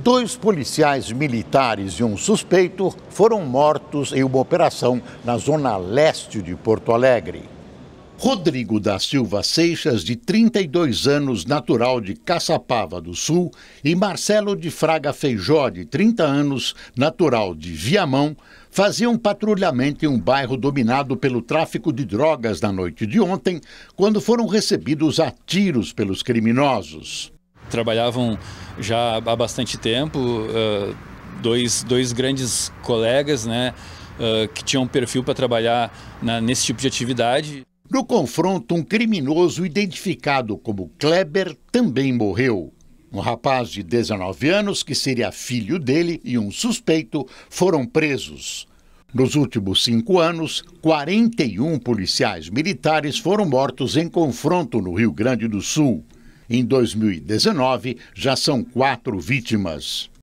Dois policiais militares e um suspeito foram mortos em uma operação na zona leste de Porto Alegre. Rodrigo da Silva Seixas, de 32 anos, natural de Caçapava do Sul, e Marcelo de Fraga Feijó, de 30 anos, natural de Viamão, faziam patrulhamento em um bairro dominado pelo tráfico de drogas na noite de ontem, quando foram recebidos a tiros pelos criminosos trabalhavam já há bastante tempo, uh, dois, dois grandes colegas, né? Uh, que tinham perfil para trabalhar na, nesse tipo de atividade. No confronto, um criminoso identificado como Kleber também morreu. Um rapaz de 19 anos, que seria filho dele, e um suspeito foram presos. Nos últimos cinco anos, 41 policiais militares foram mortos em confronto no Rio Grande do Sul. Em 2019, já são quatro vítimas.